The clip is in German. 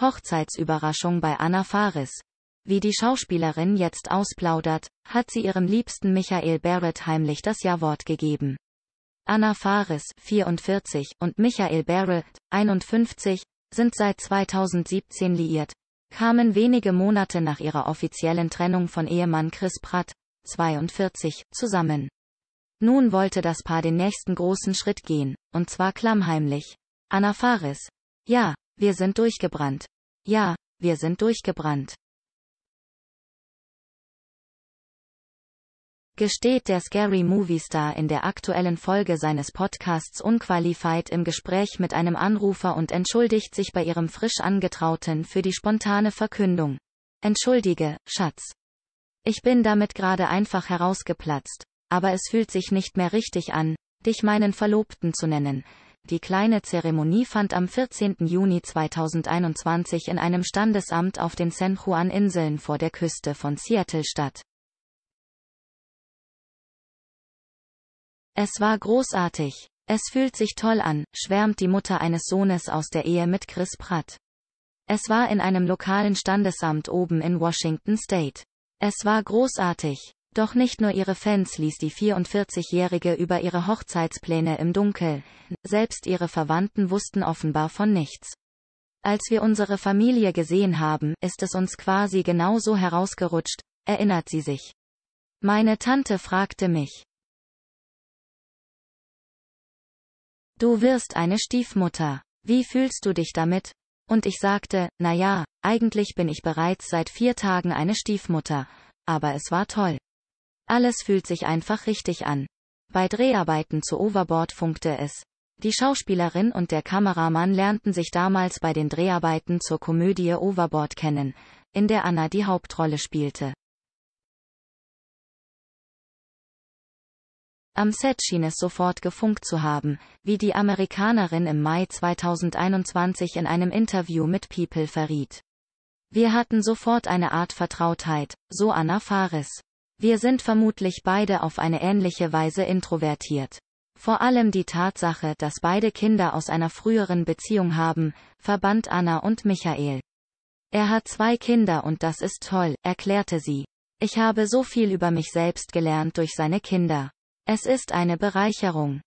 Hochzeitsüberraschung bei Anna Faris. Wie die Schauspielerin jetzt ausplaudert, hat sie ihrem liebsten Michael Barrett heimlich das Ja-Wort gegeben. Anna Faris, 44, und Michael Barrett, 51, sind seit 2017 liiert, kamen wenige Monate nach ihrer offiziellen Trennung von Ehemann Chris Pratt, 42, zusammen. Nun wollte das Paar den nächsten großen Schritt gehen, und zwar klammheimlich. Anna Faris. Ja, wir sind durchgebrannt. Ja, wir sind durchgebrannt. Gesteht der Scary Movie Star in der aktuellen Folge seines Podcasts Unqualified im Gespräch mit einem Anrufer und entschuldigt sich bei ihrem frisch Angetrauten für die spontane Verkündung. Entschuldige, Schatz. Ich bin damit gerade einfach herausgeplatzt, aber es fühlt sich nicht mehr richtig an, dich meinen Verlobten zu nennen, die kleine Zeremonie fand am 14. Juni 2021 in einem Standesamt auf den San Juan-Inseln vor der Küste von Seattle statt. Es war großartig. Es fühlt sich toll an, schwärmt die Mutter eines Sohnes aus der Ehe mit Chris Pratt. Es war in einem lokalen Standesamt oben in Washington State. Es war großartig. Doch nicht nur ihre Fans ließ die 44-Jährige über ihre Hochzeitspläne im Dunkeln, selbst ihre Verwandten wussten offenbar von nichts. Als wir unsere Familie gesehen haben, ist es uns quasi genauso herausgerutscht, erinnert sie sich. Meine Tante fragte mich. Du wirst eine Stiefmutter. Wie fühlst du dich damit? Und ich sagte, na ja, eigentlich bin ich bereits seit vier Tagen eine Stiefmutter. Aber es war toll. Alles fühlt sich einfach richtig an. Bei Dreharbeiten zu Overboard funkte es. Die Schauspielerin und der Kameramann lernten sich damals bei den Dreharbeiten zur Komödie Overboard kennen, in der Anna die Hauptrolle spielte. Am Set schien es sofort gefunkt zu haben, wie die Amerikanerin im Mai 2021 in einem Interview mit People verriet. Wir hatten sofort eine Art Vertrautheit, so Anna Faris. Wir sind vermutlich beide auf eine ähnliche Weise introvertiert. Vor allem die Tatsache, dass beide Kinder aus einer früheren Beziehung haben, verband Anna und Michael. Er hat zwei Kinder und das ist toll, erklärte sie. Ich habe so viel über mich selbst gelernt durch seine Kinder. Es ist eine Bereicherung.